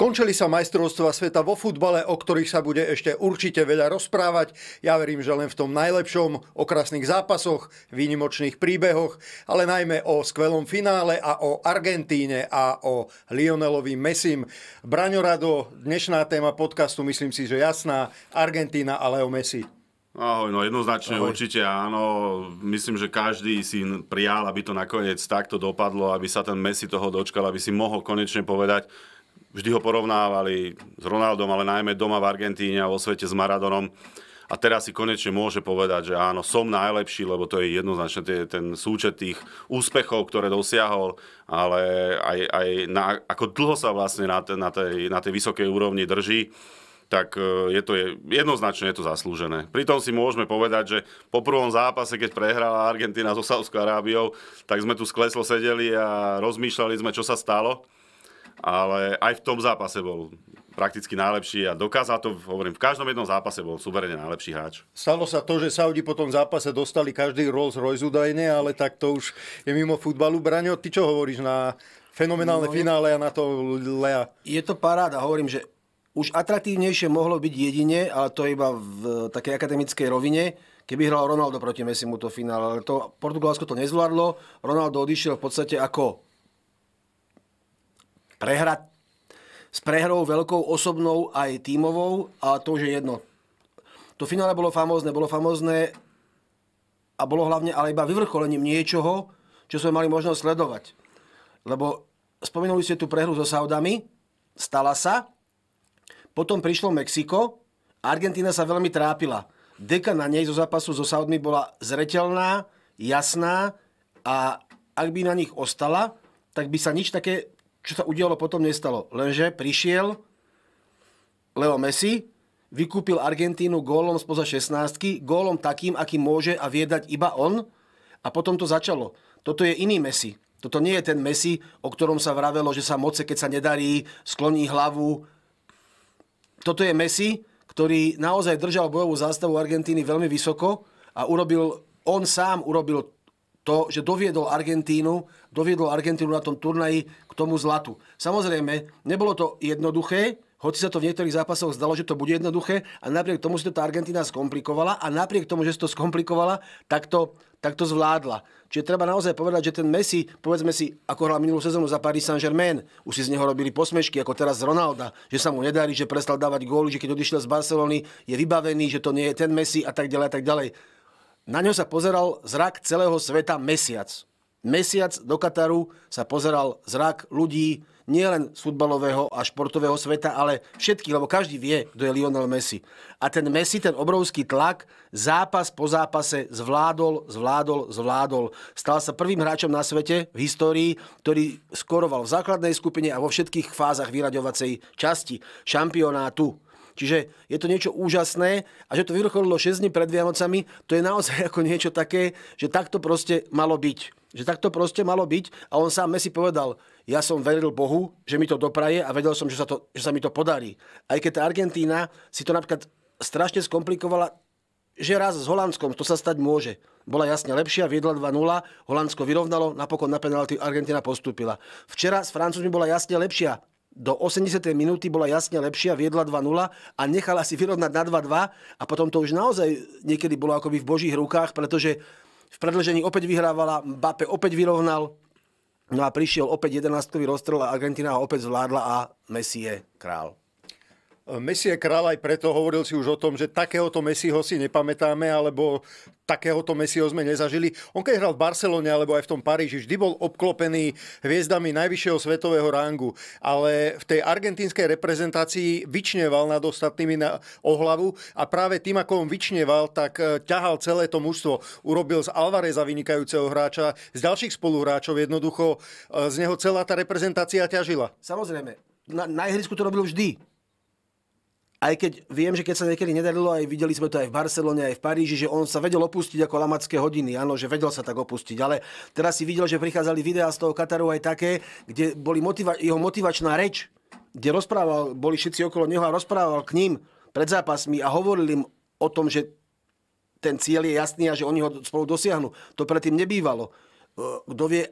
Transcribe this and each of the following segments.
Skončili sa majstrovstva sveta vo futbale, o ktorých sa bude ešte určite veľa rozprávať. Ja verím, že len v tom najlepšom, o krásnych zápasoch, výnimočných príbehoch, ale najmä o skvelom finále a o Argentíne a o Lionelovi Messim. Braňorado, dnešná téma podcastu, myslím si, že jasná, Argentína a Leo Messi. Ahoj, no jednoznačne Ahoj. určite áno. Myslím, že každý si prijal, aby to nakoniec takto dopadlo, aby sa ten Messi toho dočkal, aby si mohol konečne povedať, Vždy ho porovnávali s Ronaldom, ale najmä doma v Argentíne a vo svete s Maradonom. A teraz si konečne môže povedať, že áno, som najlepší, lebo to je jednoznačne ten súčet tých úspechov, ktoré dosiahol, ale aj, aj na, ako dlho sa vlastne na, te, na, tej, na tej vysokej úrovni drží tak e, je to jednoznačne je to zaslúžené. Pritom si môžeme povedať, že po prvom zápase, keď prehrala Argentina so Sávskou Arábiou, tak sme tu skleslo sedeli a rozmýšľali sme, čo sa stalo ale aj v tom zápase bol prakticky najlepší a dokázal to, hovorím, v každom jednom zápase bol suverene najlepší hráč. Stalo sa to, že Saudi po tom zápase dostali každý Rolls Royce údajne, ale tak to už je mimo futbalu. Braňo, ty čo hovoríš na fenomenálne no, finále a na to Lea? Je to paráda, hovorím, že už atraktívnejšie mohlo byť jedine, ale to iba v takej akademickej rovine, keby hral Ronaldo proti mu to finále. Ale to Portugalsko to nezvládlo, Ronaldo odišiel v podstate ako prehrať s prehrou veľkou osobnou aj tímovou a to už je jedno. To finále bolo famózne, bolo famózne a bolo hlavne ale iba vyvrcholením niečoho, čo sme mali možnosť sledovať. Lebo spomenuli ste tú prehru so Saudami, stala sa, potom prišlo Mexiko, Argentína sa veľmi trápila. Deka na nej zo zápasu so Saudmi bola zretelná, jasná a ak by na nich ostala, tak by sa nič také čo sa udialo, potom nestalo. Lenže prišiel Leo Messi, vykúpil Argentínu gólom spoza 16, gólom takým, aký môže a vie dať iba on. A potom to začalo. Toto je iný Messi. Toto nie je ten Messi, o ktorom sa vravelo, že sa moce, keď sa nedarí, skloní hlavu. Toto je Messi, ktorý naozaj držal bojovú zástavu Argentíny veľmi vysoko a urobil, on sám urobil to, že doviedol Argentínu, doviedol Argentínu na tom turnaji tomu zlatu. Samozrejme, nebolo to jednoduché, hoci sa to v niektorých zápasoch zdalo, že to bude jednoduché a napriek tomu si to tá Argentina skomplikovala a napriek tomu, že si to skomplikovala, tak to, tak to zvládla. Čiže treba naozaj povedať, že ten Messi, povedzme si, ako hral minulú sezónu za Paris Saint-Germain, už si z neho robili posmešky, ako teraz z Ronalda, že sa mu nedarí, že prestal dávať góly, že keď odišiel z Barcelony, je vybavený, že to nie je ten Messi a tak ďalej a tak ďalej. Na ňo sa pozeral zrak celého sveta mesiac. Mesiac do Kataru sa pozeral zrak ľudí, nielen z futbalového a športového sveta, ale všetkých, lebo každý vie, kto je Lionel Messi. A ten Messi, ten obrovský tlak, zápas po zápase zvládol, zvládol, zvládol. Stal sa prvým hráčom na svete v histórii, ktorý skoroval v základnej skupine a vo všetkých fázach vyraďovacej časti šampionátu. Čiže je to niečo úžasné a že to vyrcholilo 6 dní pred Vianocami, to je naozaj ako niečo také, že takto proste malo byť. Že takto proste malo byť a on sám Messi povedal, ja som veril Bohu, že mi to dopraje a vedel som, že sa, to, že sa mi to podarí. Aj keď tá Argentína si to napríklad strašne skomplikovala, že raz s Holandskom to sa stať môže. Bola jasne lepšia, viedla 2-0, Holandsko vyrovnalo, napokon na penalty Argentina postúpila. Včera s Francúzmi bola jasne lepšia, do 80. minúty bola jasne lepšia, viedla 2-0 a nechala si vyrovnať na 2-2 a potom to už naozaj niekedy bolo akoby v božích rukách, pretože v predlžení opäť vyhrávala, Bape opäť vyrovnal, no a prišiel opäť 11 rozstrel a Argentina ho opäť zvládla a Messi je král. Mesie kráľ aj preto hovoril si už o tom, že takéhoto Messiho si nepamätáme, alebo takéhoto Messiho sme nezažili. On keď hral v Barcelone alebo aj v tom Paríži, vždy bol obklopený hviezdami najvyššieho svetového rangu, ale v tej argentínskej reprezentácii vyčneval nad ostatnými na ohlavu a práve tým, ako on vyčneval, tak e, ťahal celé to mužstvo. Urobil z Alvareza vynikajúceho hráča, z ďalších spoluhráčov jednoducho e, z neho celá tá reprezentácia ťažila. Samozrejme, na, na ihrisku to robil vždy aj keď viem, že keď sa niekedy nedarilo, aj videli sme to aj v Barcelone, aj v Paríži, že on sa vedel opustiť ako lamacké hodiny, áno, že vedel sa tak opustiť, ale teraz si videl, že prichádzali videá z toho Kataru aj také, kde boli motiva- jeho motivačná reč, kde rozprával, boli všetci okolo neho a rozprával k ním pred zápasmi a hovoril im o tom, že ten cieľ je jasný a že oni ho spolu dosiahnu. To predtým nebývalo. Kto vie,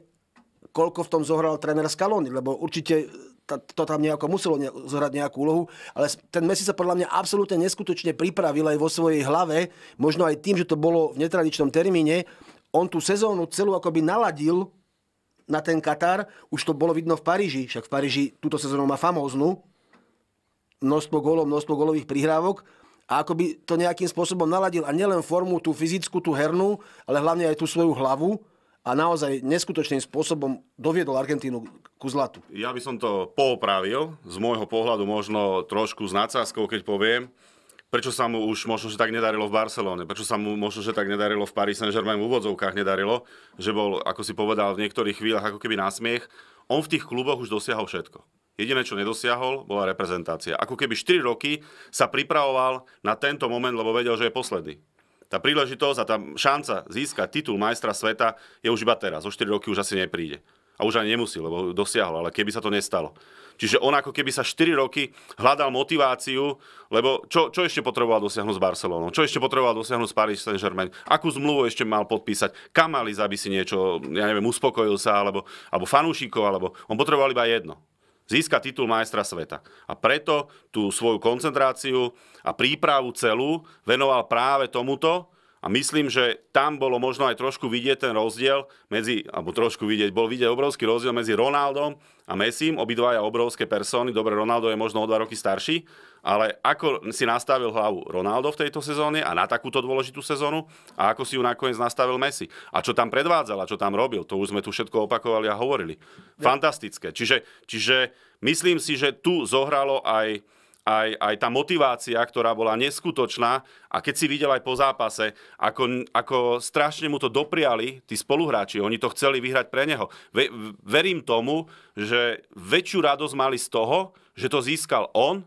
koľko v tom zohral tréner Scaloni, lebo určite to tam nejako muselo ne, zohrať nejakú úlohu, ale ten Messi sa podľa mňa absolútne neskutočne pripravil aj vo svojej hlave, možno aj tým, že to bolo v netradičnom termíne. On tú sezónu celú akoby naladil na ten Katar, už to bolo vidno v Paríži, však v Paríži túto sezónu má famóznu, množstvo gólov, množstvo gólových prihrávok a akoby to nejakým spôsobom naladil a nielen formu tú fyzickú, tú hernú, ale hlavne aj tú svoju hlavu, a naozaj neskutočným spôsobom doviedol Argentínu ku zlatu. Ja by som to poopravil, z môjho pohľadu možno trošku s nadsázkou, keď poviem, prečo sa mu už možno, že tak nedarilo v Barcelone, prečo sa mu možno, že tak nedarilo v Paris Saint-Germain v úvodzovkách nedarilo, že bol, ako si povedal, v niektorých chvíľach ako keby násmiech. On v tých kluboch už dosiahol všetko. Jediné, čo nedosiahol, bola reprezentácia. Ako keby 4 roky sa pripravoval na tento moment, lebo vedel, že je posledný tá príležitosť a tá šanca získať titul majstra sveta je už iba teraz. O 4 roky už asi nepríde. A už ani nemusí, lebo dosiahol, ale keby sa to nestalo. Čiže on ako keby sa 4 roky hľadal motiváciu, lebo čo, čo ešte potreboval dosiahnuť s Barcelonou? Čo ešte potreboval dosiahnuť s Paris Saint-Germain? Akú zmluvu ešte mal podpísať? Kam mali, aby si niečo, ja neviem, uspokojil sa, alebo, alebo fanúšikov, alebo on potreboval iba jedno získa titul majstra sveta. A preto tú svoju koncentráciu a prípravu celú venoval práve tomuto, a myslím, že tam bolo možno aj trošku vidieť ten rozdiel medzi, alebo trošku vidieť, bol vidieť obrovský rozdiel medzi Ronaldom a Messim, obidvaja obrovské persony. Dobre, Ronaldo je možno o dva roky starší, ale ako si nastavil hlavu Ronaldo v tejto sezóne a na takúto dôležitú sezónu a ako si ju nakoniec nastavil Messi. A čo tam predvádzal a čo tam robil, to už sme tu všetko opakovali a hovorili. Fantastické. Čiže, čiže myslím si, že tu zohralo aj aj, aj tá motivácia, ktorá bola neskutočná a keď si videl aj po zápase, ako, ako strašne mu to dopriali tí spoluhráči, oni to chceli vyhrať pre neho. Ve, verím tomu, že väčšiu radosť mali z toho, že to získal on,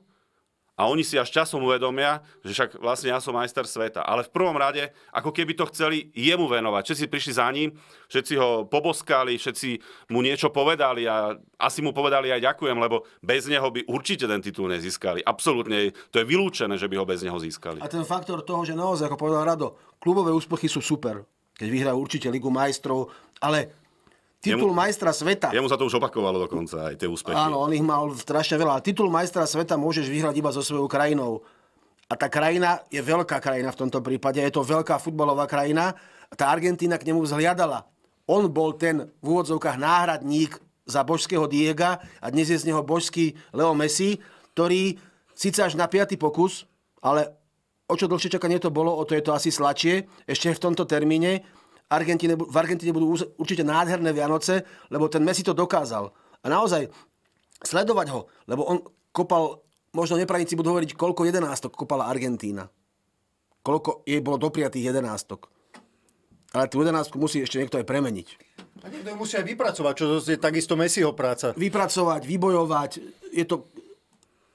a oni si až časom uvedomia, že však vlastne ja som majster sveta. Ale v prvom rade, ako keby to chceli jemu venovať. Všetci prišli za ním, všetci ho poboskali, všetci mu niečo povedali a asi mu povedali aj ďakujem, lebo bez neho by určite ten titul nezískali. Absolútne, to je vylúčené, že by ho bez neho získali. A ten faktor toho, že naozaj, ako povedal Rado, klubové úspechy sú super. Keď vyhrá určite Ligu majstrov, ale Titul jemu, majstra sveta. Jemu sa to už opakovalo dokonca, aj tie úspechy. Áno, on ich mal strašne veľa. Titul majstra sveta môžeš vyhrať iba so svojou krajinou. A tá krajina je veľká krajina v tomto prípade. Je to veľká futbalová krajina. Tá Argentína k nemu vzhliadala. On bol ten v úvodzovkách náhradník za božského Diega a dnes je z neho božský Leo Messi, ktorý síce až na piaty pokus, ale o čo dlhšie čakanie to bolo, o to je to asi slačie, ešte v tomto termíne, Argentine, v Argentíne budú určite nádherné Vianoce, lebo ten Messi to dokázal. A naozaj, sledovať ho, lebo on kopal, možno nepravníci budú hovoriť, koľko jedenástok kopala Argentína. Koľko jej bolo dopriatých jedenástok. Ale tú jedenástku musí ešte niekto aj premeniť. A niekto musí aj vypracovať, čo je takisto Messiho práca. Vypracovať, vybojovať, je to...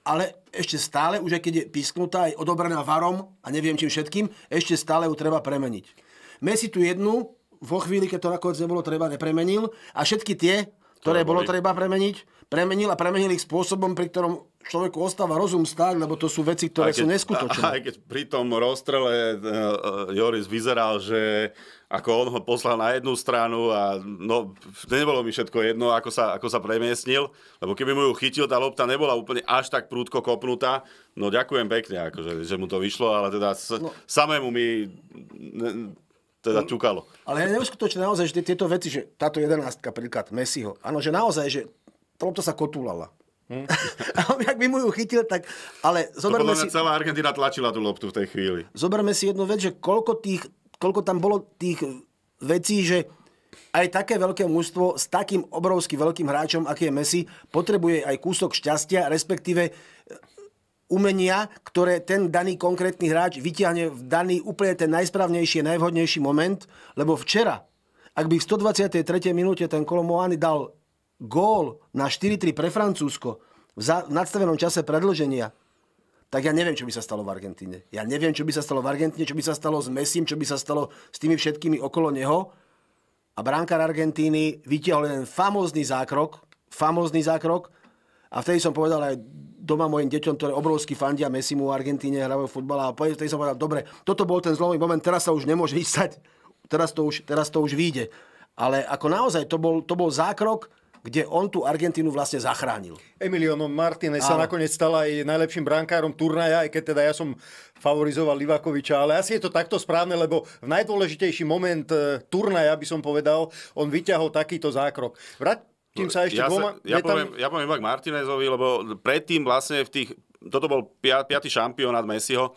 Ale ešte stále, už aj keď je pisknutá, je odobraná varom a neviem čím všetkým, ešte stále ju treba premeniť. Messi tu jednu vo chvíli, keď to nakoniec nebolo treba, nepremenil a všetky tie, ktoré bolo treba premeniť, premenil a premenil ich spôsobom, pri ktorom človeku ostáva rozum stáť, lebo to sú veci, ktoré keď, sú neskutočné. Aj keď pri tom rozstrele uh, Joris vyzeral, že ako on ho poslal na jednu stranu a no, nebolo mi všetko jedno, ako sa, ako sa premiesnil, lebo keby mu ju chytil, tá lopta nebola úplne až tak prúdko kopnutá. No ďakujem pekne, akože, že mu to vyšlo, ale teda s, no. samému mi teda no, ťukalo. Ale je neuskutočné naozaj, že tieto veci, že táto jedenáctka, príklad Messiho, áno, že naozaj, že to sa kotúlala. Hm? A on, jak by mu ju chytil, tak... Ale zoberme to si... celá Argentina tlačila tú loptu v tej chvíli. Zoberme si jednu vec, že koľko, tých, koľko tam bolo tých vecí, že aj také veľké mužstvo s takým obrovským veľkým hráčom, aký je Messi, potrebuje aj kúsok šťastia, respektíve umenia, ktoré ten daný konkrétny hráč vyťahne v daný úplne ten najsprávnejší, najvhodnejší moment. Lebo včera, ak by v 123. minúte ten Kolomoány dal gól na 4-3 pre Francúzsko v, za, v nadstavenom čase predlženia, tak ja neviem, čo by sa stalo v Argentíne. Ja neviem, čo by sa stalo v Argentíne, čo by sa stalo s Messim, čo by sa stalo s tými všetkými okolo neho. A bránkar Argentíny vytiahol jeden famózny zákrok, famózny zákrok, a vtedy som povedal aj doma mojim deťom, ktoré obrovský fandia Messimu v Argentíne, hrajú futbal a vtedy som povedal, dobre, toto bol ten zlomový moment, teraz sa už nemôže ísť Teraz to už, teraz to už vyjde. Ale ako naozaj, to bol, to bol zákrok, kde on tú Argentínu vlastne zachránil. Emiliano Martinez sa nakoniec stal aj najlepším brankárom turnaja, aj keď teda ja som favorizoval Livakoviča, ale asi je to takto správne, lebo v najdôležitejší moment e, turnaja, by som povedal, on vyťahol takýto zákrok. Vrať, kým sa ešte ja, dvoma... ja, poviem, ja poviem iba k Martinezovi, lebo predtým vlastne v tých... Toto bol piatý šampionát Messiho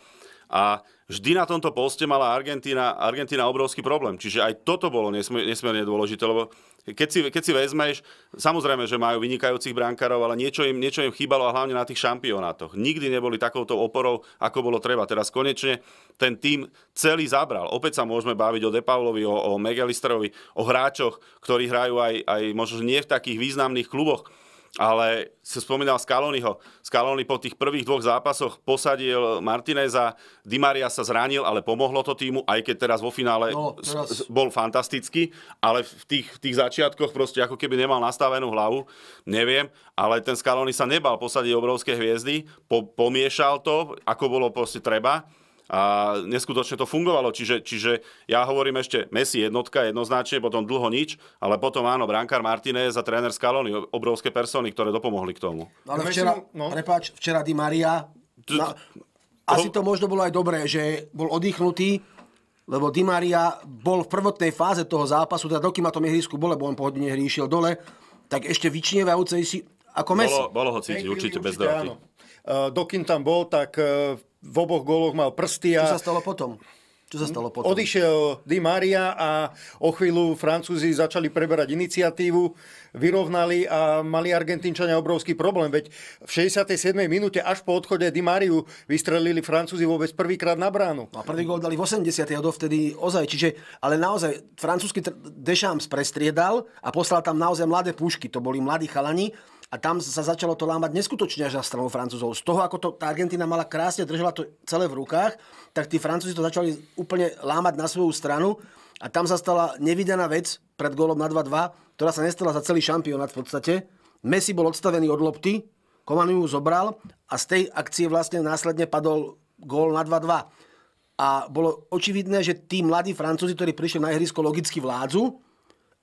a vždy na tomto poste mala Argentína, Argentína obrovský problém. Čiže aj toto bolo nesmierne dôležité, lebo keď si, keď si vezmeš, samozrejme, že majú vynikajúcich brankárov, ale niečo im, niečo im chýbalo a hlavne na tých šampionátoch. Nikdy neboli takouto oporou, ako bolo treba. Teraz konečne ten tým celý zabral. Opäť sa môžeme baviť o Depaulovi, o, o Megalisterovi, o hráčoch, ktorí hrajú aj, aj možno nie v takých významných kluboch ale sa spomínal Scaloniho. Scaloni po tých prvých dvoch zápasoch posadil Martineza, Di Maria sa zranil, ale pomohlo to týmu, aj keď teraz vo finále no, teraz... bol fantastický, ale v tých, v tých začiatkoch proste ako keby nemal nastavenú hlavu, neviem, ale ten Scaloni sa nebal posadiť obrovské hviezdy, po, pomiešal to, ako bolo proste treba a neskutočne to fungovalo. Čiže, čiže ja hovorím ešte Messi jednotka jednoznačne, potom dlho nič, ale potom áno, Brankar Martinez a tréner Scaloni, obrovské persony, ktoré dopomohli k tomu. No ale no, včera, no. prepáč, včera Di Maria, na, asi to možno bolo aj dobré, že bol oddychnutý, lebo Di Maria bol v prvotnej fáze toho zápasu, teda dokým na tom ihrisku bol, lebo on pohodne hry išiel dole, tak ešte vyčnievajúcej si ako Messi. Bolo, bolo ho cítiť, určite, určite bez debaty. Uh, e, dokým tam bol, tak uh, v oboch góloch mal prsty. A... Čo sa stalo potom? Čo sa stalo potom? Odišiel Di Maria a o chvíľu Francúzi začali preberať iniciatívu, vyrovnali a mali Argentínčania obrovský problém, veď v 67. minúte až po odchode Di Mariu vystrelili Francúzi vôbec prvýkrát na bránu. No a prvý gol dali v 80. a dovtedy ozaj, čiže, ale naozaj francúzsky Deschamps prestriedal a poslal tam naozaj mladé pušky, to boli mladí chalani, a tam sa začalo to lámať neskutočne až na stranu Francúzov. Z toho, ako to tá Argentina mala krásne, držala to celé v rukách, tak tí Francúzi to začali úplne lámať na svoju stranu a tam sa stala nevydaná vec pred gólom na 2-2, ktorá sa nestala za celý šampionát v podstate. Messi bol odstavený od lopty, Komanu ju zobral a z tej akcie vlastne následne padol gól na 2-2. A bolo očividné, že tí mladí Francúzi, ktorí prišli na ihrisko, logicky vládzu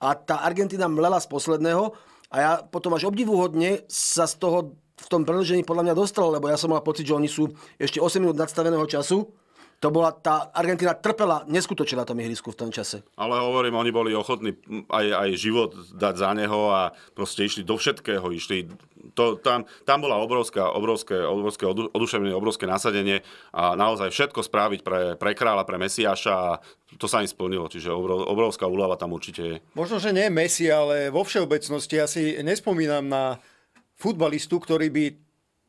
a tá Argentina mlela z posledného a ja potom až obdivuhodne sa z toho v tom predlžení podľa mňa dostal, lebo ja som mal pocit, že oni sú ešte 8 minút nadstaveného času to bola tá Argentina trpela neskutočne na tom ihrisku v tom čase. Ale hovorím, oni boli ochotní aj, aj život dať za neho a proste išli do všetkého. Išli, to, tam, tam bola obrovská, obrovské, obrovské oduševnenie, obrovské nasadenie a naozaj všetko spraviť pre, pre kráľa, pre Mesiáša a to sa im splnilo, čiže obrovská úľava tam určite je. Možno, že nie Mesi, ale vo všeobecnosti ja nespomínam na futbalistu, ktorý by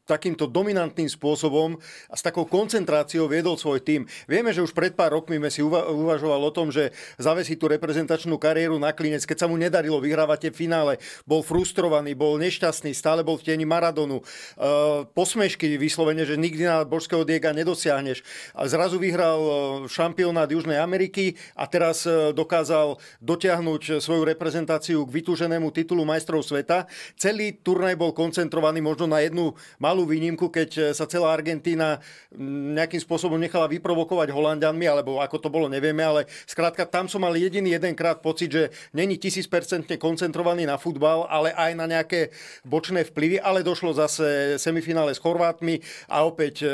takýmto dominantným spôsobom a s takou koncentráciou viedol svoj tým. Vieme, že už pred pár rokmi sme si uva- uvažoval o tom, že zavesí tú reprezentačnú kariéru na klinec, keď sa mu nedarilo vyhrávať tie finále, bol frustrovaný, bol nešťastný, stále bol v tieni Maradonu. E, posmešky vyslovene, že nikdy na božského diega nedosiahneš. A zrazu vyhral e, šampionát Južnej Ameriky a teraz e, dokázal dotiahnuť svoju reprezentáciu k vytúženému titulu majstrov sveta. Celý turnaj bol koncentrovaný možno na jednu malú malú výnimku, keď e, sa celá Argentína nejakým spôsobom nechala vyprovokovať Holandianmi, alebo ako to bolo, nevieme, ale skrátka tam som mal jediný jedenkrát pocit, že není tisícpercentne koncentrovaný na futbal, ale aj na nejaké bočné vplyvy, ale došlo zase semifinále s Chorvátmi a opäť e,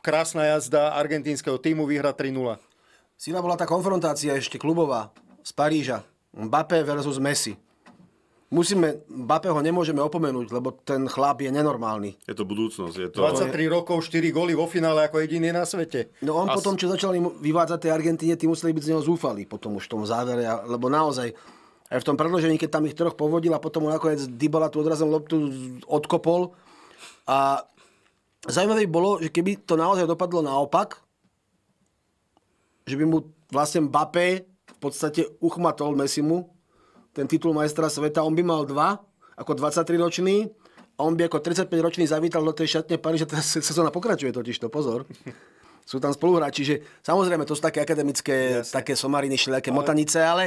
krásna jazda argentínskeho týmu, výhra 3-0. Sila bola tá konfrontácia ešte klubová z Paríža. Mbappé versus Messi musíme, Bapeho nemôžeme opomenúť, lebo ten chlap je nenormálny. Je to budúcnosť. Je to... 23 rokov, 4 góly vo finále ako jediný na svete. No on As... potom, čo začali vyvádzať tej Argentíne, tí museli byť z neho zúfali potom už v tom závere, lebo naozaj aj v tom predložení, keď tam ich troch povodil a potom nakoniec Dybala tú odrazom loptu odkopol. A zaujímavé bolo, že keby to naozaj dopadlo naopak, že by mu vlastne Mbappé v podstate uchmatol Messimu ten titul majstra sveta, on by mal dva, ako 23-ročný, a on by ako 35-ročný zavítal do tej šatne že teraz sezóna pokračuje totiž, to pozor. Sú tam spoluhráči, že samozrejme to sú také akademické, Jasne. také somariny, všelijaké ale... motanice, ale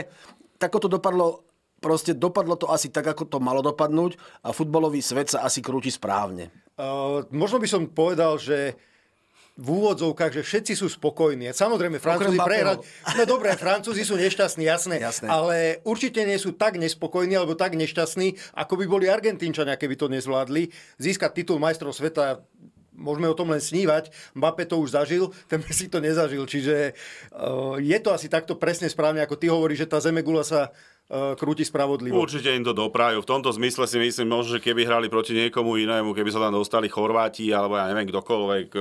tak to dopadlo proste dopadlo to asi tak, ako to malo dopadnúť a futbalový svet sa asi krúti správne. Uh, možno by som povedal, že v úvodzovkách, že všetci sú spokojní. Samozrejme, Francúzi prehrali. No dobré, Francúzi sú nešťastní, jasné, jasné. Ale určite nie sú tak nespokojní alebo tak nešťastní, ako by boli Argentínčania, keby to nezvládli. Získať titul majstrov sveta môžeme o tom len snívať. Mbappé to už zažil, ten si to nezažil. Čiže e, je to asi takto presne správne, ako ty hovoríš, že tá Zemegula sa e, krúti spravodlivo. Určite im to doprajú. V tomto zmysle si myslím, možno, že keby hrali proti niekomu inému, keby sa tam dostali Chorváti alebo ja neviem kdokoľvek, e,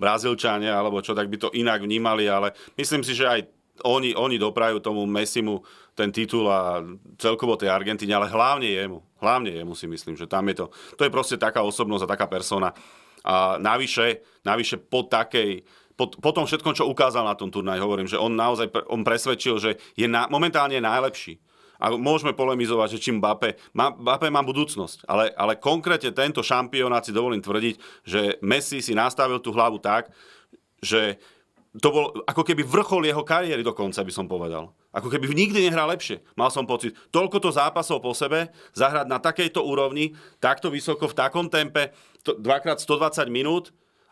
Brazílčania alebo čo, tak by to inak vnímali, ale myslím si, že aj oni, oni doprajú tomu Messimu ten titul a celkovo tej Argentíne, ale hlavne jemu. Hlavne jemu si myslím, že tam je to. To je proste taká osobnosť a taká persona a navyše, navyše po takej po, po tom všetkom, čo ukázal na tom turnaji, hovorím, že on naozaj on presvedčil, že je na, momentálne najlepší. A môžeme polemizovať, že čím Mbappé, má, Mbappé má budúcnosť, ale, ale konkrétne tento šampionát si dovolím tvrdiť, že Messi si nastavil tú hlavu tak, že to bol ako keby vrchol jeho kariéry dokonca, by som povedal. Ako keby nikdy nehral lepšie. Mal som pocit, toľko to zápasov po sebe, zahrať na takejto úrovni, takto vysoko, v takom tempe, to, dvakrát 120 minút,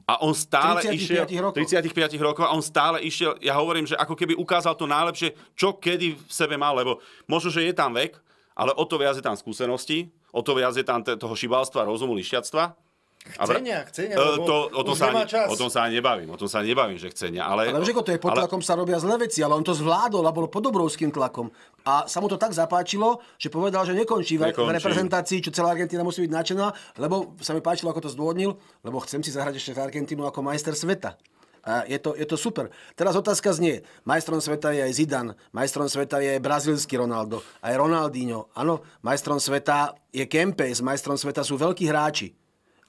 a on stále 35 išiel... Rokov. 35 rokov. A on stále išiel, ja hovorím, že ako keby ukázal to najlepšie, čo kedy v sebe mal, lebo možno, že je tam vek, ale o to viac je tam skúsenosti, o to viac je tam toho šibalstva, rozumu, lišťactva, Chcenia, chcenia, e, lebo to, o, tom sa ani, čas. o tom sa ani nebavím, o tom sa ani nebavím, že chcenia. Ale, ale že to je pod ale... tlakom sa robia zlé veci, ale on to zvládol a bol pod obrovským tlakom. A sa mu to tak zapáčilo, že povedal, že nekončí, nekončí. v reprezentácii, čo celá Argentina musí byť nadšená, lebo sa mi páčilo, ako to zdôvodnil, lebo chcem si zahrať ešte Argentínu ako majster sveta. A je to, je to super. Teraz otázka znie. Majstrom sveta je aj Zidane, majstrom sveta je aj brazilský Ronaldo, aj Ronaldinho. Áno, majstrom sveta je Kempes, majstrom sveta sú veľkí hráči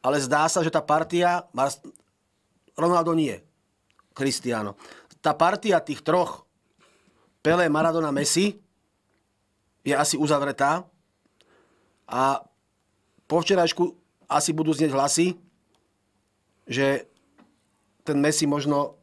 ale zdá sa, že tá partia, Ronaldo nie, Cristiano, tá partia tých troch, Pele, Maradona, Messi, je asi uzavretá a po včerajšku asi budú znieť hlasy, že ten Messi možno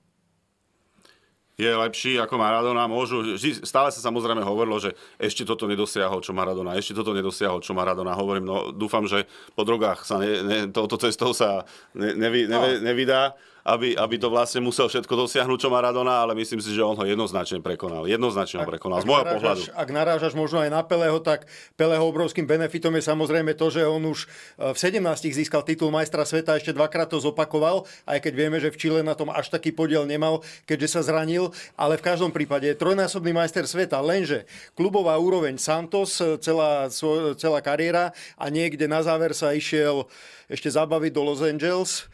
je lepší ako Maradona. Môžu, stále sa samozrejme hovorilo, že ešte toto nedosiahol, čo Maradona, ešte toto nedosiahol, čo Maradona. Hovorím, no dúfam, že po drogách sa ne, ne, touto cestou sa ne, nevy, no. nevy, nevydá aby, aby to vlastne musel všetko dosiahnuť, čo má Radona, ale myslím si, že on ho jednoznačne prekonal. Jednoznačne ak, ho prekonal, z môjho narážaš, pohľadu. Ak narážaš možno aj na Peleho, tak Peleho obrovským benefitom je samozrejme to, že on už e, v 17 získal titul majstra sveta, ešte dvakrát to zopakoval, aj keď vieme, že v Čile na tom až taký podiel nemal, keďže sa zranil, ale v každom prípade je trojnásobný majster sveta, lenže klubová úroveň Santos, e, celá, celá kariéra a niekde na záver sa išiel ešte zabaviť do Los Angeles,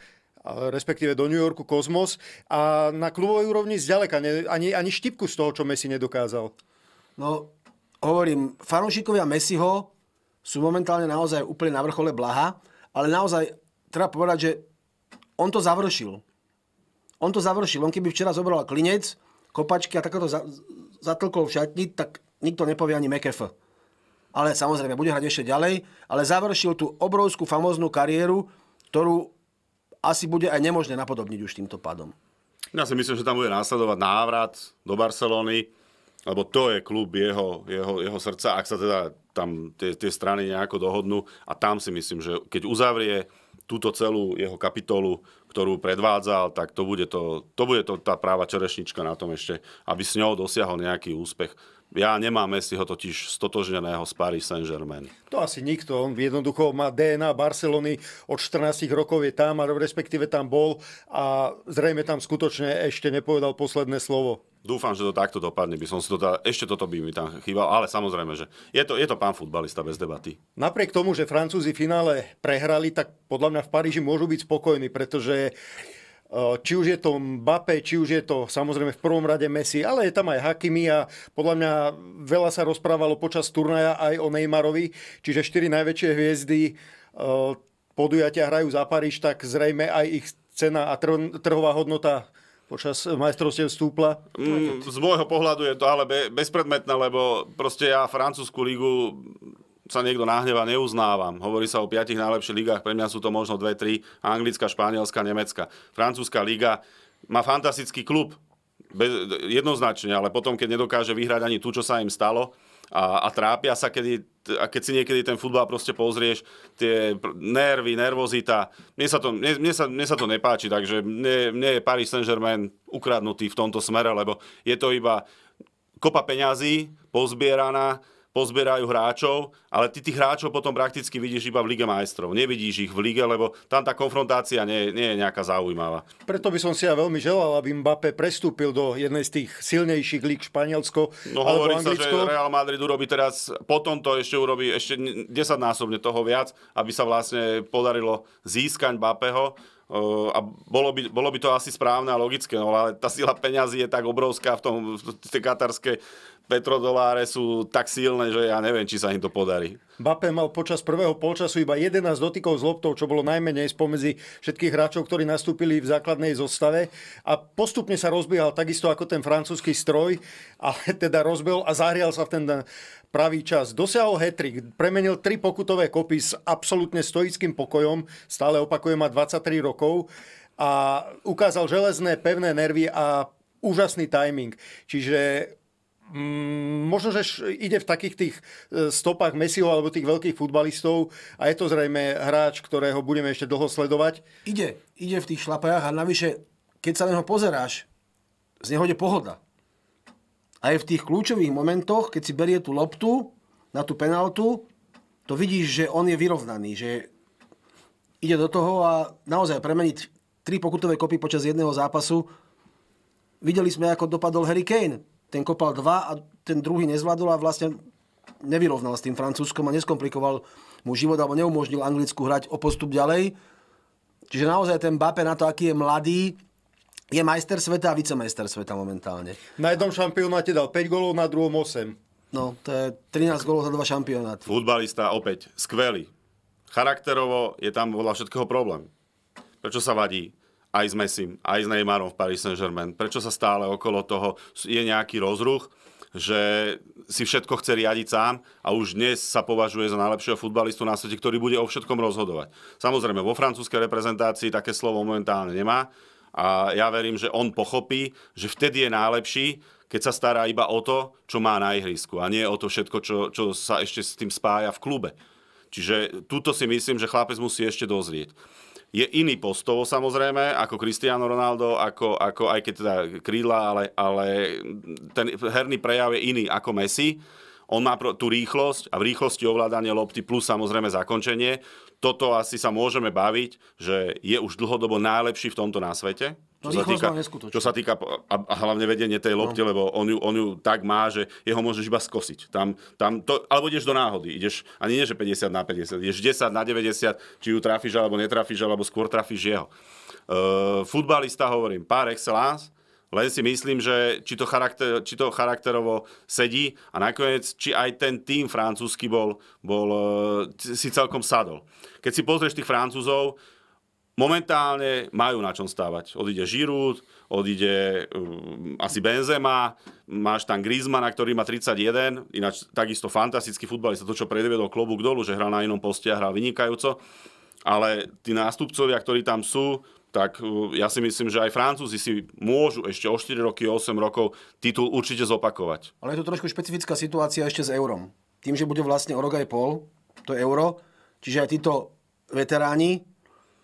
respektíve do New Yorku Kozmos a na klubovej úrovni zďaleka ani, ani štipku z toho, čo Messi nedokázal. No, hovorím, fanúšikovia Messiho sú momentálne naozaj úplne na vrchole blaha, ale naozaj treba povedať, že on to završil. On to završil. On keby včera zobral klinec, kopačky a takto za, zatlkol v šatni, tak nikto nepovie ani McAfee ale samozrejme bude hrať ešte ďalej, ale završil tú obrovskú famóznu kariéru, ktorú asi bude aj nemožné napodobniť už týmto pádom. Ja si myslím, že tam bude následovať návrat do Barcelony, lebo to je klub jeho, jeho, jeho srdca, ak sa teda tam tie, tie strany nejako dohodnú. A tam si myslím, že keď uzavrie túto celú jeho kapitolu, ktorú predvádzal, tak to bude, to, to bude to, tá práva čerešnička na tom ešte, aby s ňou dosiahol nejaký úspech. Ja nemám Messiho totiž stotožneného z Paris Saint-Germain. To asi nikto. On jednoducho má DNA Barcelony. Od 14 rokov je tam, a respektíve tam bol a zrejme tam skutočne ešte nepovedal posledné slovo. Dúfam, že to takto dopadne. By som si to dal, teda- ešte toto by mi tam chýbal, ale samozrejme, že je to, je to pán futbalista bez debaty. Napriek tomu, že Francúzi v finále prehrali, tak podľa mňa v Paríži môžu byť spokojní, pretože Eh, či už je to Mbappé, či už je to samozrejme v prvom rade Messi, ale je tam aj Hakimi a podľa mňa veľa sa rozprávalo počas turnaja aj o Neymarovi, čiže štyri najväčšie hviezdy eh, podujatia hrajú za Paríž, tak zrejme aj ich cena a trhová hodnota počas majstrovstiev stúpla? Mm, z môjho pohľadu je to ale bezpredmetné, lebo proste ja Francúzsku lígu sa niekto nahneva, neuznávam. Hovorí sa o piatich najlepších ligách, pre mňa sú to možno dve, tri. Anglická, španielská, nemecká. Francúzska liga má fantastický klub, bez, jednoznačne, ale potom, keď nedokáže vyhrať ani tu, čo sa im stalo, a, a trápia sa, kedy, a keď si niekedy ten futbal proste pozrieš, tie nervy, nervozita, mne sa to, mne, mne sa, mne sa to nepáči, takže mne, mne je Paris Saint-Germain ukradnutý v tomto smere, lebo je to iba kopa peňazí pozbieraná, pozbierajú hráčov, ale ty tých hráčov potom prakticky vidíš iba v Lige majstrov. Nevidíš ich v lige, lebo tam tá konfrontácia nie, nie je nejaká zaujímavá. Preto by som si ja veľmi želal, aby Mbappé prestúpil do jednej z tých silnejších líg Španielsko no, alebo hovorí sa, že Real Madrid urobí teraz, potom to ešte urobí ešte desaťnásobne toho viac, aby sa vlastne podarilo získať Mbappého a bolo by, bolo by to asi správne a logické, no, ale tá sila peňazí je tak obrovská v tom, tie katarské petrodoláre sú tak silné, že ja neviem, či sa im to podarí. Bape mal počas prvého polčasu iba 11 dotykov s loptou, čo bolo najmenej spomedzi všetkých hráčov, ktorí nastúpili v základnej zostave. A postupne sa rozbiehal takisto ako ten francúzsky stroj, ale teda rozbil a zahrial sa v ten pravý čas. Dosiahol hetrik, premenil tri pokutové kopy s absolútne stoickým pokojom, stále opakuje má 23 rokov a ukázal železné, pevné nervy a úžasný timing. Čiže Mm, možno, že ide v takých tých e, stopách Messiho alebo tých veľkých futbalistov a je to zrejme hráč, ktorého budeme ešte dlho sledovať. Ide, ide v tých šlapajách a navyše, keď sa na neho pozeráš, z neho ide pohoda. je v tých kľúčových momentoch, keď si berie tú loptu na tú penaltu, to vidíš, že on je vyrovnaný, že ide do toho a naozaj premeniť tri pokutové kopy počas jedného zápasu. Videli sme, ako dopadol Harry Kane ten kopal dva a ten druhý nezvládol a vlastne nevyrovnal s tým Francúzskom a neskomplikoval mu život alebo neumožnil Anglicku hrať o postup ďalej. Čiže naozaj ten Bape na to, aký je mladý, je majster sveta a vicemajster sveta momentálne. Na jednom šampionáte dal 5 golov, na druhom 8. No, to je 13 golov za dva šampionáty. Futbalista opäť skvelý. Charakterovo je tam podľa všetkého problém. Prečo sa vadí? aj s Messim, aj s Neymarom v Paris Saint-Germain. Prečo sa stále okolo toho je nejaký rozruch, že si všetko chce riadiť sám a už dnes sa považuje za najlepšieho futbalistu na svete, ktorý bude o všetkom rozhodovať. Samozrejme, vo francúzskej reprezentácii také slovo momentálne nemá a ja verím, že on pochopí, že vtedy je najlepší, keď sa stará iba o to, čo má na ihrisku a nie o to všetko, čo, čo sa ešte s tým spája v klube. Čiže túto si myslím, že chlapec musí ešte dozrieť je iný postovo samozrejme, ako Cristiano Ronaldo, ako, ako aj keď teda krídla, ale, ale ten herný prejav je iný ako Messi. On má tú rýchlosť a v rýchlosti ovládanie lopty plus samozrejme zakončenie. Toto asi sa môžeme baviť, že je už dlhodobo najlepší v tomto na svete, čo, no, sa týka, čo sa týka, a, a hlavne vedenie tej lopte, no. lebo on ju, on ju tak má, že jeho môžeš iba skosiť. Tam, tam to, alebo ideš do náhody, ideš, ani nie, že 50 na 50, ideš 10 na 90, či ju trafíš, alebo netrafíš, alebo skôr trafíš jeho. E, futbalista, hovorím, par excellence, len si myslím, že či to, charakter, či to charakterovo sedí a nakoniec, či aj ten tým francúzsky bol, bol e, si celkom sadol. Keď si pozrieš tých francúzov, momentálne majú na čom stávať. Odíde Žirút, odíde um, asi Benzema, máš tam Griezmana, ktorý má 31, ináč takisto fantastický futbalista, to, čo predvedol klobúk dolu, že hral na inom poste a hral vynikajúco, ale tí nástupcovia, ktorí tam sú, tak mm, ja si myslím, že aj Francúzi si môžu ešte o 4 roky, 8 rokov titul určite zopakovať. Ale je to trošku špecifická situácia ešte s eurom. Tým, že bude vlastne o rok aj pol, to euro, čiže aj títo veteráni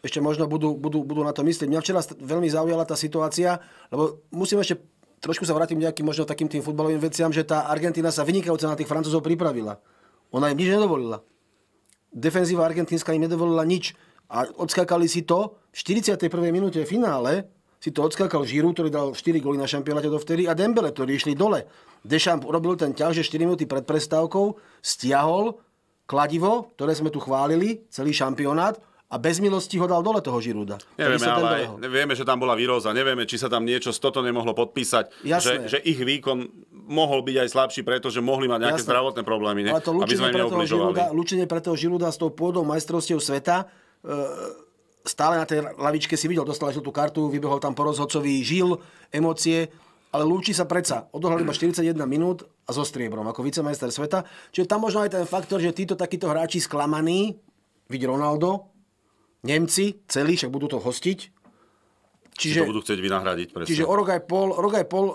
ešte možno budú, budú, budú na to myslieť. Mňa včera veľmi zaujala tá situácia, lebo musím ešte trošku sa vrátiť nejakým možno takým tým futbalovým veciam, že tá Argentína sa vynikajúce na tých Francúzov pripravila. Ona im nič nedovolila. Defenzíva argentínska im nedovolila nič. A odskákali si to v 41. minúte v finále, si to odskakal Žiru, ktorý dal 4 góly na šampionáte dovtedy a Dembele, ktorí išli dole. Dešamp urobil ten ťah, že 4 minúty pred prestávkou stiahol kladivo, ktoré sme tu chválili, celý šampionát, a bez milosti ho dal dole toho Žirúda. Nevieme, ale vieme, že tam bola výroza, nevieme, či sa tam niečo z toto nemohlo podpísať, Jasné. že, že ich výkon mohol byť aj slabší, pretože mohli mať nejaké Jasné. zdravotné problémy, ne? ale to aby sme pre toho Žiruda, lučenie pre toho Žirúda s tou pôdou majstrovstiev sveta, e, stále na tej lavičke si videl, dostal tú kartu, vybehol tam po rozhodcovi, žil, emócie, ale lúči sa predsa. Odohral iba 41 minút a so striebrom ako vicemajster sveta. Čiže tam možno aj ten faktor, že títo takíto hráči sklamaní, vidí Ronaldo, Nemci, celí, však budú to hostiť. Čiže, to budú chcieť vynahradiť, presne. Čiže o rok aj pol, rok aj pol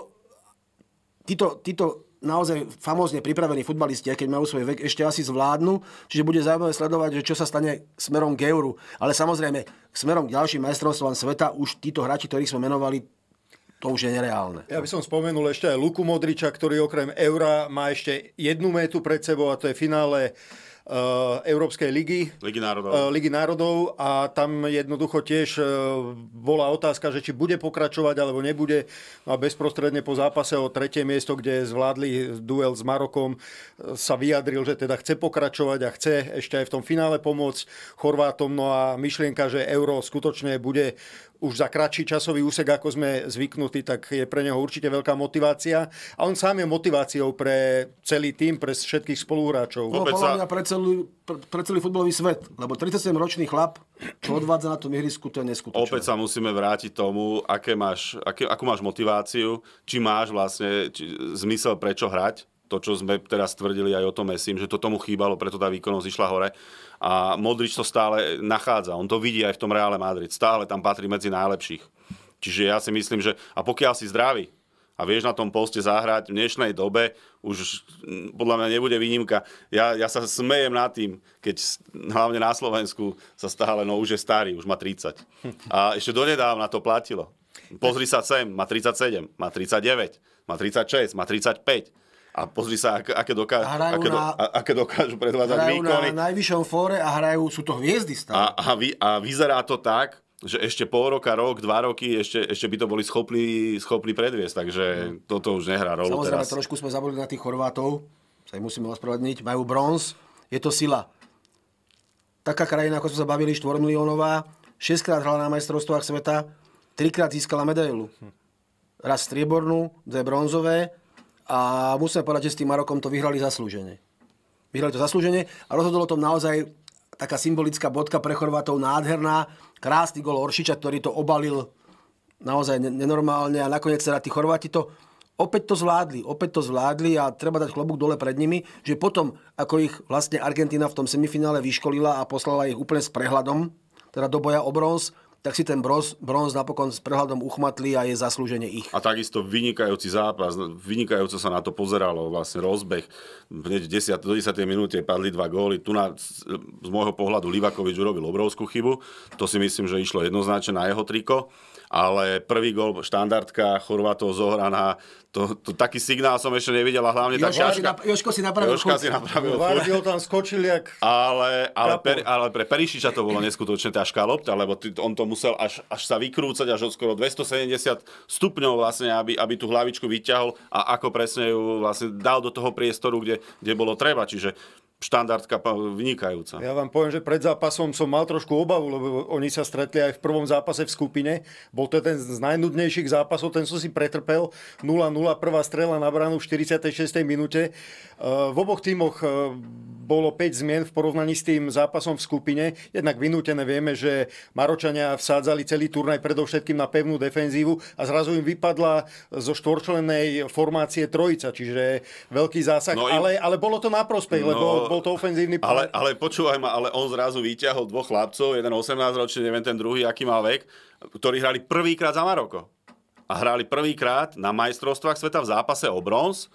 títo, títo naozaj famózne pripravení futbalisti, keď majú svoj vek, ešte asi zvládnu. Čiže bude zaujímavé sledovať, že čo sa stane smerom k euru. Ale samozrejme, smerom k ďalším majstrovstvám sveta už títo hráči, ktorých sme menovali, to už je nereálne. Ja by som spomenul ešte aj Luku Modriča, ktorý okrem eura má ešte jednu metu pred sebou a to je finále Eh, Európskej ligy. Ligy národov. Eh, ligy národov a tam jednoducho tiež eh, bola otázka, že či bude pokračovať alebo nebude. No a bezprostredne po zápase o tretie miesto, kde zvládli duel s Marokom, sa vyjadril, že teda chce pokračovať a chce ešte aj v tom finále pomôcť Chorvátom. No a myšlienka, že euro skutočne bude už za kratší časový úsek, ako sme zvyknutí, tak je pre neho určite veľká motivácia. A on sám je motiváciou pre celý tým, pre všetkých spoluhráčov. No, podľa mňa pre celý, pre celý futbalový svet, lebo 37-ročný chlap, čo odvádza na tom ihrisku, to je neskutočné. Opäť sa musíme vrátiť tomu, aké máš, aké, akú máš motiváciu, či máš vlastne či, zmysel prečo hrať, to, čo sme teraz tvrdili aj o tom Messim, že to tomu chýbalo, preto tá výkonnosť išla hore. A Modrič to stále nachádza, on to vidí aj v tom Reále Madrid, stále tam patrí medzi najlepších. Čiže ja si myslím, že a pokiaľ si zdravý a vieš na tom poste zahrať v dnešnej dobe, už podľa mňa nebude výnimka. Ja, ja sa smejem nad tým, keď hlavne na Slovensku sa stále, no už je starý, už má 30. A ešte donedávna to platilo. Pozri sa sem, má 37, má 39, má 36, má 35 a pozri sa, aké, aké, doká... aké, do, na, aké dokážu predvádzať hrajú výkony. na najvyššom fóre a hrajú, sú to hviezdy stále. A, a, vy, a vyzerá to tak, že ešte pol roka, rok, dva roky, ešte, ešte by to boli schopní, schopní predviesť, takže no. toto už nehrá rolu Samozrejme, teraz. trošku sme zabudli na tých Chorvátov, sa im musíme ospravedlniť, majú bronz, je to sila. Taká krajina, ako sme sa bavili, 4 miliónová, 6 krát hrala na majstrovstvách sveta, 3 krát získala medailu. Raz striebornú, dve bronzové, a musíme povedať, že s tým Marokom to vyhrali zaslúžene. Vyhrali to zaslúžene a rozhodol o tom naozaj taká symbolická bodka pre Chorvátov, nádherná, krásny gol Oršiča, ktorý to obalil naozaj nenormálne a nakoniec teda tí Chorváti to opäť to zvládli, opäť to zvládli a treba dať chlobúk dole pred nimi, že potom, ako ich vlastne Argentina v tom semifinále vyškolila a poslala ich úplne s prehľadom, teda do boja o bronz, tak si ten bronz, bronz napokon s prehľadom uchmatli a je zaslúžene ich. A takisto vynikajúci zápas, vynikajúco sa na to pozeralo, vlastne rozbeh. Hneď 10, do 10. minúte padli dva góly. Tu na, z môjho pohľadu Livakovič urobil obrovskú chybu. To si myslím, že išlo jednoznačne na jeho triko ale prvý gol štandardka Chorvátov zohraná, to, to, taký signál som ešte nevidel a hlavne Jožka, tá šaška. Joško si napravil Joška chod. si napravil Vardiol no, tam skočil jak ale, ale, per, ale pre Perišiča to bolo neskutočne tá škalopta, lebo ty, on to musel až, až sa vykrúcať až od skoro 270 stupňov vlastne, aby, aby tú hlavičku vyťahol a ako presne ju vlastne dal do toho priestoru, kde, kde bolo treba. Čiže štandardka vynikajúca. Ja vám poviem, že pred zápasom som mal trošku obavu, lebo oni sa stretli aj v prvom zápase v skupine. Bol to ten z najnudnejších zápasov, ten som si pretrpel. 0-0, prvá strela na bránu v 46. minúte. E, v oboch tímoch e, bolo 5 zmien v porovnaní s tým zápasom v skupine. Jednak vynútené vieme, že Maročania vsádzali celý turnaj predovšetkým na pevnú defenzívu a zrazu im vypadla zo štvorčlenej formácie trojica, čiže veľký zásah. No im... ale, ale bolo to na prospech, no... lebo bol to ofenzívny Ale, ale počúvaj ma, ale on zrazu vyťahol dvoch chlapcov, jeden 18-ročný, neviem ten druhý, aký má vek, ktorí hrali prvýkrát za Maroko. A hrali prvýkrát na majstrovstvách sveta v zápase o bronz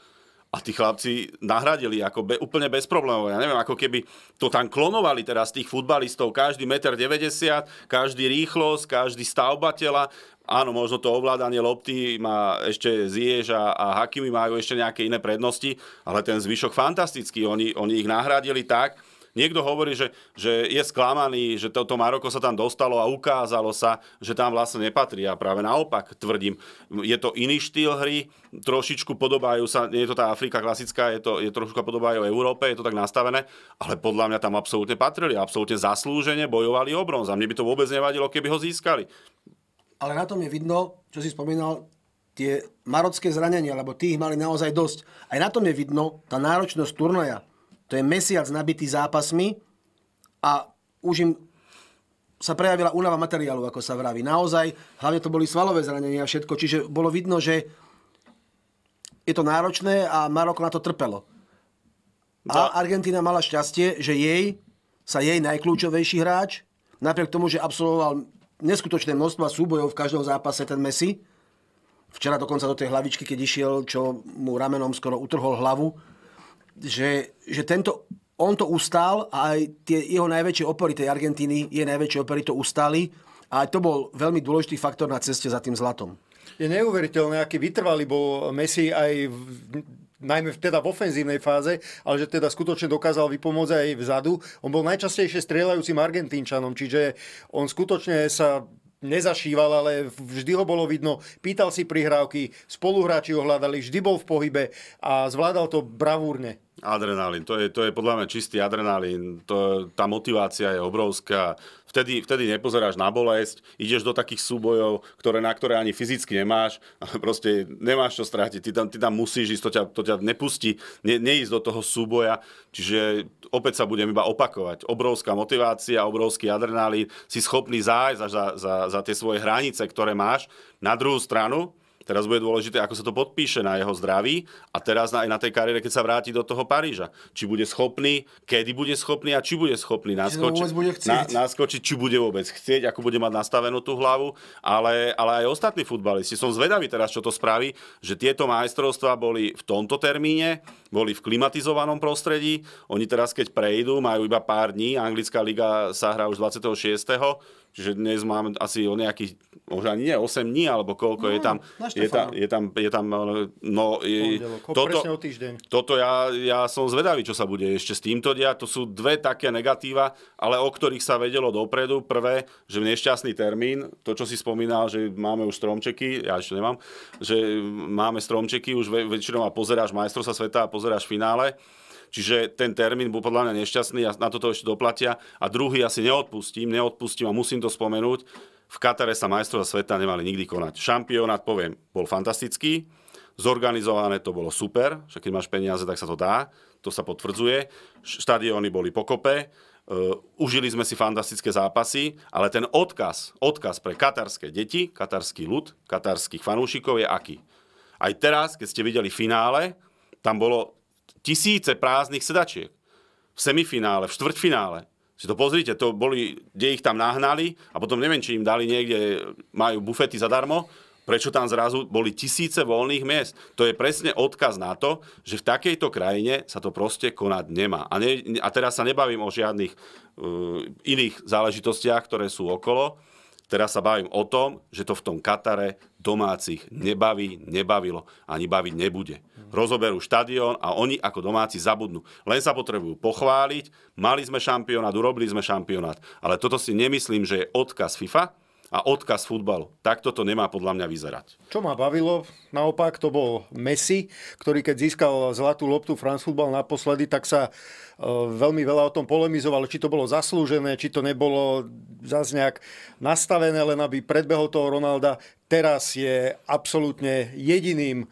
a tí chlapci nahradili ako be, úplne bez problémov. Ja neviem, ako keby to tam klonovali teraz tých futbalistov, každý 1,90 m, každý rýchlosť, každý stavba tela. Áno, možno to ovládanie lopty má ešte Ziež a, a Hakimi majú ešte nejaké iné prednosti, ale ten zvyšok fantastický. Oni, oni ich nahradili tak, Niekto hovorí, že, že je sklamaný, že toto to Maroko sa tam dostalo a ukázalo sa, že tam vlastne nepatrí. A práve naopak tvrdím, je to iný štýl hry, trošičku podobajú sa, nie je to tá Afrika klasická, je to je trošku podobajú Európe, je to tak nastavené, ale podľa mňa tam absolútne patrili, absolútne zaslúžene bojovali o bronz. A mne by to vôbec nevadilo, keby ho získali. Ale na tom je vidno, čo si spomínal, tie marocké zranenia, lebo tých mali naozaj dosť. Aj na tom je vidno tá náročnosť turnaja. To je mesiac nabitý zápasmi a už im sa prejavila únava materiálu, ako sa vraví. Naozaj, hlavne to boli svalové zranenia a všetko, čiže bolo vidno, že je to náročné a Maroko na to trpelo. A Argentína mala šťastie, že jej sa jej najkľúčovejší hráč, napriek tomu, že absolvoval neskutočné množstvo súbojov v každom zápase ten Messi, včera dokonca do tej hlavičky, keď išiel, čo mu ramenom skoro utrhol hlavu, že, že tento, on to ustál a aj tie jeho najväčšie opory tej Argentíny, jej najväčšie opory to ustali a to bol veľmi dôležitý faktor na ceste za tým zlatom. Je neuveriteľné, aký vytrvalý bol Messi aj v, najmä teda v ofenzívnej fáze, ale že teda skutočne dokázal vypomôcť aj vzadu. On bol najčastejšie strieľajúcim Argentínčanom, čiže on skutočne sa nezašíval, ale vždy ho bolo vidno. Pýtal si prihrávky, spoluhráči ho hľadali, vždy bol v pohybe a zvládal to bravúrne. Adrenalín, to je, to je podľa mňa čistý adrenalín. to, tá motivácia je obrovská. Vtedy, vtedy nepozeráš na bolesť, ideš do takých súbojov, ktoré, na ktoré ani fyzicky nemáš, ale proste nemáš čo strátiť, ty tam, ty tam musíš ísť, to ťa, to ťa nepustí, ne, neísť do toho súboja, čiže opäť sa budem iba opakovať. Obrovská motivácia, obrovský adrenalín, si schopný zájsť za, za, za tie svoje hranice, ktoré máš. Na druhú stranu, Teraz bude dôležité, ako sa to podpíše na jeho zdraví a teraz aj na tej kariére, keď sa vráti do toho Paríža. Či bude schopný, kedy bude schopný a či bude schopný naskočiť, bude na, naskočiť či bude vôbec chcieť, ako bude mať nastavenú tú hlavu, ale, ale aj ostatní futbalisti. Som zvedavý teraz, čo to spraví, že tieto majstrovstvá boli v tomto termíne, boli v klimatizovanom prostredí. Oni teraz, keď prejdú, majú iba pár dní, Anglická liga sa hrá už 26 Čiže dnes máme asi o nejakých, možno ani nie, 8 dní, alebo koľko no, je tam. Je tam, je tam, je tam, no, je, toto, toto ja, ja som zvedavý, čo sa bude ešte s týmto diať. To sú dve také negatíva, ale o ktorých sa vedelo dopredu. Prvé, že nešťastný termín, to, čo si spomínal, že máme už stromčeky, ja ešte nemám, že máme stromčeky, už väčšinou a pozeráš majstrovstva sveta a pozeráš finále Čiže ten termín bol podľa mňa nešťastný a na toto ešte doplatia. A druhý asi neodpustím, neodpustím a musím to spomenúť. V Katare sa majstrova sveta nemali nikdy konať. Šampionát, poviem, bol fantastický. Zorganizované to bolo super, však keď máš peniaze, tak sa to dá. To sa potvrdzuje. Štadióny boli pokope. Uh, užili sme si fantastické zápasy, ale ten odkaz, odkaz pre katarské deti, katarský ľud, katarských fanúšikov je aký. Aj teraz, keď ste videli finále, tam bolo tisíce prázdnych sedačiek v semifinále, v štvrťfinále. Si to pozrite, to boli, kde ich tam nahnali a potom neviem, či im dali niekde, majú bufety zadarmo, prečo tam zrazu boli tisíce voľných miest. To je presne odkaz na to, že v takejto krajine sa to proste konať nemá. A, ne, a teraz sa nebavím o žiadnych uh, iných záležitostiach, ktoré sú okolo, Teraz sa bavím o tom, že to v tom Katare domácich nebaví, nebavilo, ani baviť nebude. Rozoberú štadión a oni ako domáci zabudnú. Len sa potrebujú pochváliť, mali sme šampionát, urobili sme šampionát. Ale toto si nemyslím, že je odkaz FIFA, a odkaz futbalu. Takto to nemá podľa mňa vyzerať. Čo ma bavilo, naopak to bol Messi, ktorý keď získal zlatú loptu France Football naposledy, tak sa e, veľmi veľa o tom polemizovalo, či to bolo zaslúžené, či to nebolo zase nejak nastavené, len aby predbehol toho Ronalda. Teraz je absolútne jediným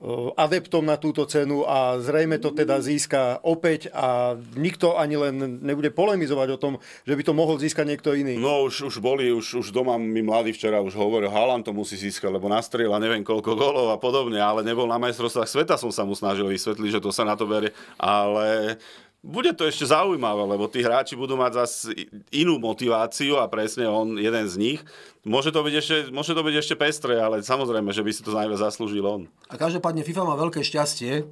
Eh, adeptom na túto cenu a zrejme to teda získa opäť a nikto ani len nebude polemizovať o tom, že by to mohol získať niekto iný. No už, už boli, už, už doma mi mladý včera už hovoril, Halan to musí získať, lebo nastriela neviem koľko golov a podobne, ale nebol na majstrovstvách sveta, som sa mu snažil vysvetliť, že to sa na to berie, ale bude to ešte zaujímavé, lebo tí hráči budú mať zase inú motiváciu a presne on jeden z nich. Môže to byť ešte, môže to byť ešte pestre, ale samozrejme, že by si to najviac zaslúžil on. A každopádne FIFA má veľké šťastie,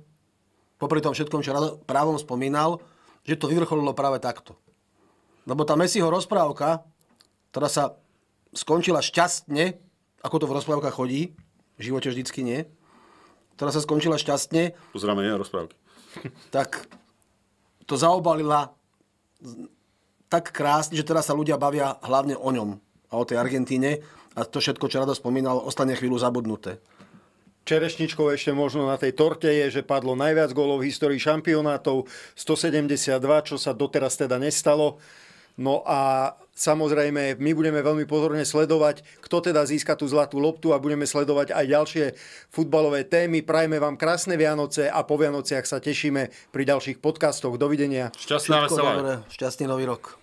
popri tom všetkom, čo právom spomínal, že to vyvrcholilo práve takto. Lebo tá Messiho rozprávka, ktorá sa skončila šťastne, ako to v rozprávkach chodí, v živote vždycky nie, ktorá sa skončila šťastne. Pozrame, nie rozprávky. Tak to zaobalila tak krásne, že teraz sa ľudia bavia hlavne o ňom a o tej Argentíne a to všetko, čo Rado spomínal, ostane chvíľu zabudnuté. Čerešničkou ešte možno na tej torte je, že padlo najviac gólov v histórii šampionátov, 172, čo sa doteraz teda nestalo. No a Samozrejme, my budeme veľmi pozorne sledovať, kto teda získa tú zlatú loptu a budeme sledovať aj ďalšie futbalové témy. Prajme vám krásne Vianoce a po Vianociach sa tešíme pri ďalších podcastoch. Dovidenia. Šťastná veselá. Šťastný nový rok.